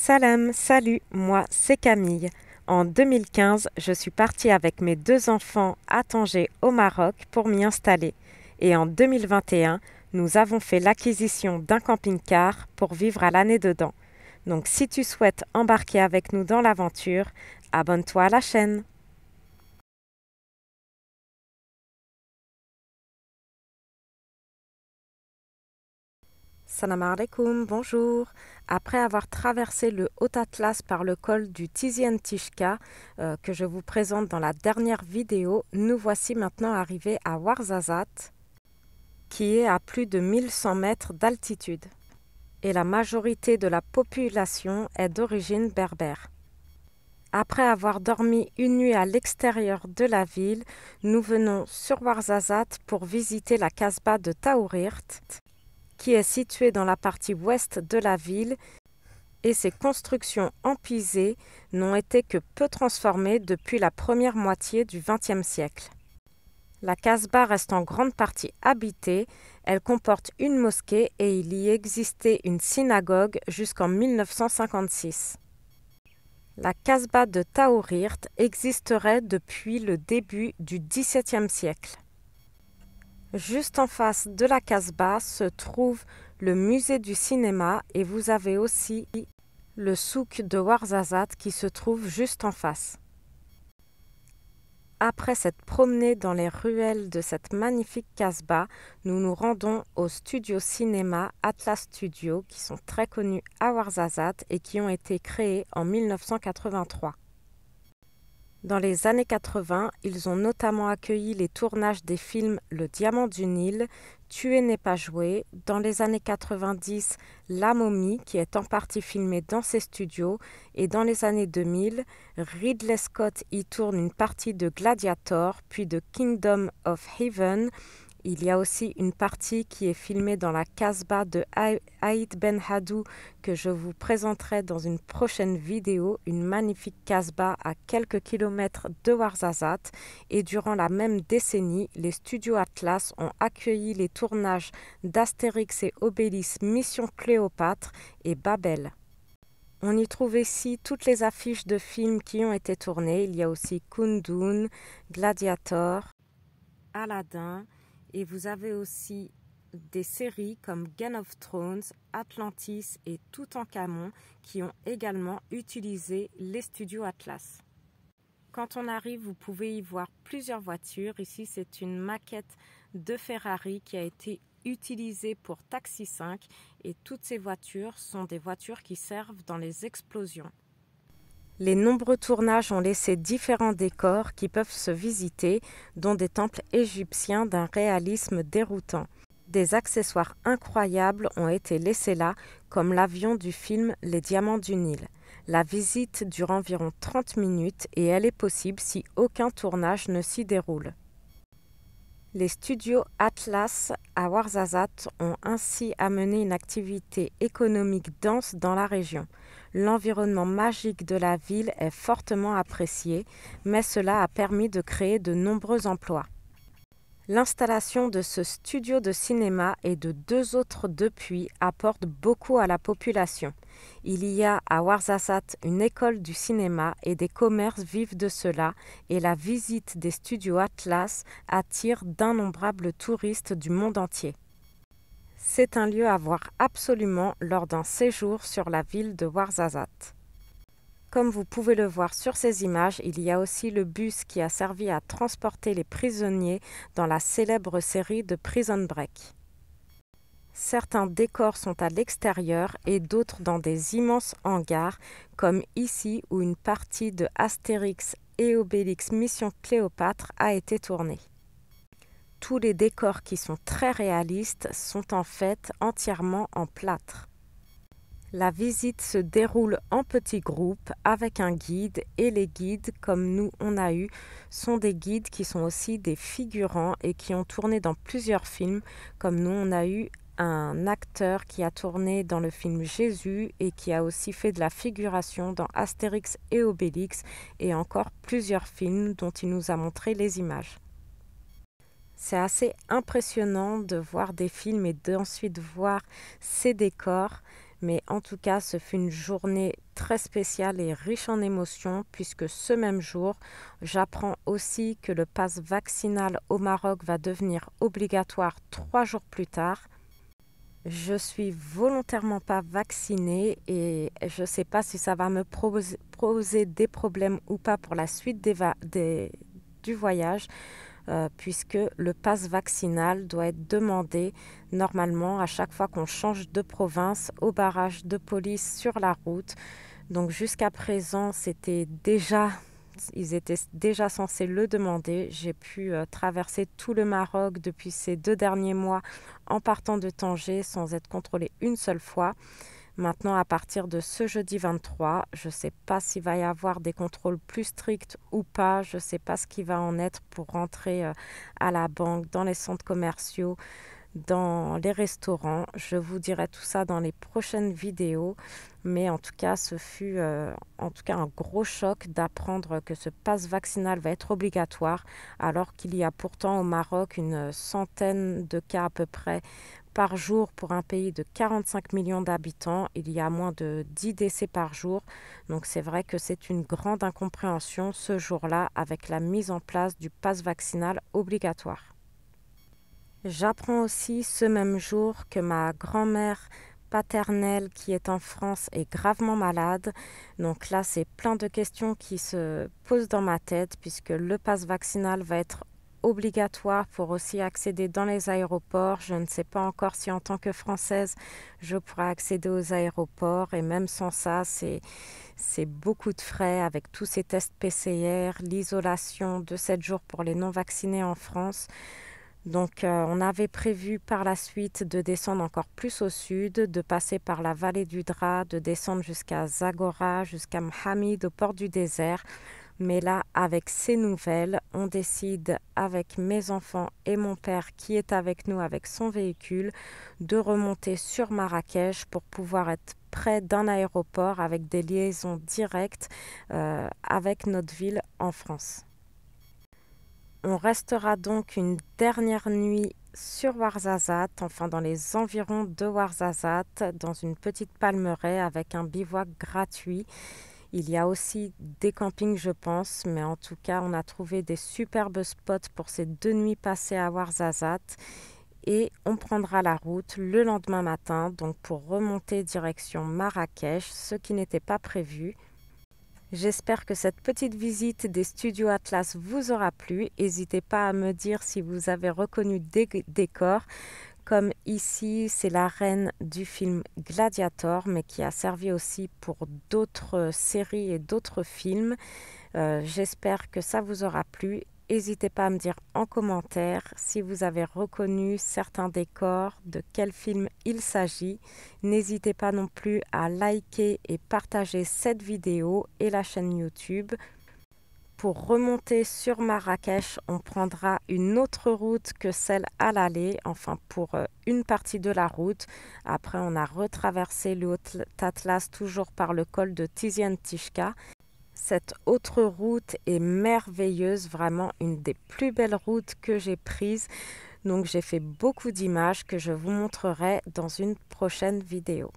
Salam, salut, moi c'est Camille. En 2015, je suis partie avec mes deux enfants à Tanger au Maroc pour m'y installer. Et en 2021, nous avons fait l'acquisition d'un camping-car pour vivre à l'année dedans. Donc si tu souhaites embarquer avec nous dans l'aventure, abonne-toi à la chaîne. Assalamu alaikum, bonjour. Après avoir traversé le Haut Atlas par le col du Tizian Tishka, euh, que je vous présente dans la dernière vidéo, nous voici maintenant arrivés à Warzazat, qui est à plus de 1100 mètres d'altitude. Et la majorité de la population est d'origine berbère. Après avoir dormi une nuit à l'extérieur de la ville, nous venons sur Warzazat pour visiter la casbah de Taourirt qui est située dans la partie ouest de la ville et ses constructions empisées n'ont été que peu transformées depuis la première moitié du XXe siècle. La Casbah reste en grande partie habitée, elle comporte une mosquée et il y existait une synagogue jusqu'en 1956. La Casbah de Taourirt existerait depuis le début du XVIIe siècle. Juste en face de la Casbah se trouve le musée du cinéma et vous avez aussi le souk de Warzazat qui se trouve juste en face. Après cette promenée dans les ruelles de cette magnifique Casbah, nous nous rendons au studio cinéma Atlas Studio qui sont très connus à Warzazat et qui ont été créés en 1983. Dans les années 80, ils ont notamment accueilli les tournages des films Le Diamant du Nil, Tuer n'est pas joué, dans les années 90, La momie, qui est en partie filmée dans ses studios, et dans les années 2000, Ridley Scott y tourne une partie de Gladiator, puis de Kingdom of Heaven, il y a aussi une partie qui est filmée dans la Casbah de Haït Ben Hadou que je vous présenterai dans une prochaine vidéo, une magnifique Casbah à quelques kilomètres de Warzazat. Et durant la même décennie, les studios Atlas ont accueilli les tournages d'Astérix et Obélix Mission Cléopâtre et Babel. On y trouve ici toutes les affiches de films qui ont été tournés. Il y a aussi Kundun, Gladiator, Aladdin, et vous avez aussi des séries comme Game of Thrones, Atlantis et Tout en Camon qui ont également utilisé les studios Atlas. Quand on arrive, vous pouvez y voir plusieurs voitures. Ici, c'est une maquette de Ferrari qui a été utilisée pour Taxi 5 et toutes ces voitures sont des voitures qui servent dans les explosions. Les nombreux tournages ont laissé différents décors qui peuvent se visiter, dont des temples égyptiens d'un réalisme déroutant. Des accessoires incroyables ont été laissés là, comme l'avion du film Les Diamants du Nil. La visite dure environ 30 minutes et elle est possible si aucun tournage ne s'y déroule. Les studios Atlas à Warzazat ont ainsi amené une activité économique dense dans la région l'environnement magique de la ville est fortement apprécié, mais cela a permis de créer de nombreux emplois. L'installation de ce studio de cinéma et de deux autres depuis apporte beaucoup à la population. Il y a à Warzasat une école du cinéma et des commerces vivent de cela et la visite des studios Atlas attire d'innombrables touristes du monde entier. C'est un lieu à voir absolument lors d'un séjour sur la ville de Warzazat. Comme vous pouvez le voir sur ces images, il y a aussi le bus qui a servi à transporter les prisonniers dans la célèbre série de Prison Break. Certains décors sont à l'extérieur et d'autres dans des immenses hangars, comme ici où une partie de Astérix et Obélix Mission Cléopâtre a été tournée tous les décors qui sont très réalistes sont en fait entièrement en plâtre. La visite se déroule en petits groupes avec un guide et les guides, comme nous on a eu, sont des guides qui sont aussi des figurants et qui ont tourné dans plusieurs films, comme nous on a eu un acteur qui a tourné dans le film Jésus et qui a aussi fait de la figuration dans Astérix et Obélix et encore plusieurs films dont il nous a montré les images. C'est assez impressionnant de voir des films et d'ensuite voir ces décors. Mais en tout cas, ce fut une journée très spéciale et riche en émotions puisque ce même jour, j'apprends aussi que le passe vaccinal au Maroc va devenir obligatoire trois jours plus tard. Je suis volontairement pas vaccinée et je ne sais pas si ça va me poser des problèmes ou pas pour la suite du voyage. Euh, puisque le passe vaccinal doit être demandé normalement à chaque fois qu'on change de province au barrage de police sur la route. Donc jusqu'à présent, c'était déjà ils étaient déjà censés le demander. J'ai pu euh, traverser tout le Maroc depuis ces deux derniers mois en partant de Tanger sans être contrôlé une seule fois. Maintenant, à partir de ce jeudi 23, je ne sais pas s'il va y avoir des contrôles plus stricts ou pas. Je ne sais pas ce qui va en être pour rentrer euh, à la banque, dans les centres commerciaux dans les restaurants. Je vous dirai tout ça dans les prochaines vidéos. Mais en tout cas, ce fut euh, en tout cas un gros choc d'apprendre que ce passe vaccinal va être obligatoire, alors qu'il y a pourtant au Maroc une centaine de cas à peu près par jour pour un pays de 45 millions d'habitants. Il y a moins de 10 décès par jour. Donc c'est vrai que c'est une grande incompréhension ce jour-là avec la mise en place du passe vaccinal obligatoire. J'apprends aussi ce même jour que ma grand-mère paternelle qui est en France est gravement malade. Donc là, c'est plein de questions qui se posent dans ma tête puisque le passe vaccinal va être obligatoire pour aussi accéder dans les aéroports. Je ne sais pas encore si en tant que Française, je pourrai accéder aux aéroports. Et même sans ça, c'est, c'est beaucoup de frais avec tous ces tests PCR, l'isolation de 7 jours pour les non-vaccinés en France. Donc euh, on avait prévu par la suite de descendre encore plus au sud, de passer par la vallée du Dra, de descendre jusqu'à Zagora, jusqu'à Mhamid au port du désert. Mais là, avec ces nouvelles, on décide avec mes enfants et mon père qui est avec nous avec son véhicule de remonter sur Marrakech pour pouvoir être près d'un aéroport avec des liaisons directes euh, avec notre ville en France. On restera donc une dernière nuit sur Warzazat, enfin dans les environs de Warzazat, dans une petite palmeraie avec un bivouac gratuit. Il y a aussi des campings, je pense, mais en tout cas, on a trouvé des superbes spots pour ces deux nuits passées à Warzazat. Et on prendra la route le lendemain matin, donc pour remonter direction Marrakech, ce qui n'était pas prévu. J'espère que cette petite visite des studios Atlas vous aura plu. N'hésitez pas à me dire si vous avez reconnu des décors, comme ici c'est la reine du film Gladiator, mais qui a servi aussi pour d'autres séries et d'autres films. Euh, j'espère que ça vous aura plu N'hésitez pas à me dire en commentaire si vous avez reconnu certains décors, de quel film il s'agit. N'hésitez pas non plus à liker et partager cette vidéo et la chaîne YouTube. Pour remonter sur Marrakech, on prendra une autre route que celle à l'aller, enfin pour euh, une partie de la route. Après, on a retraversé le Haut Atlas toujours par le col de Tizian Tishka cette autre route est merveilleuse, vraiment une des plus belles routes que j'ai prises. Donc j'ai fait beaucoup d'images que je vous montrerai dans une prochaine vidéo.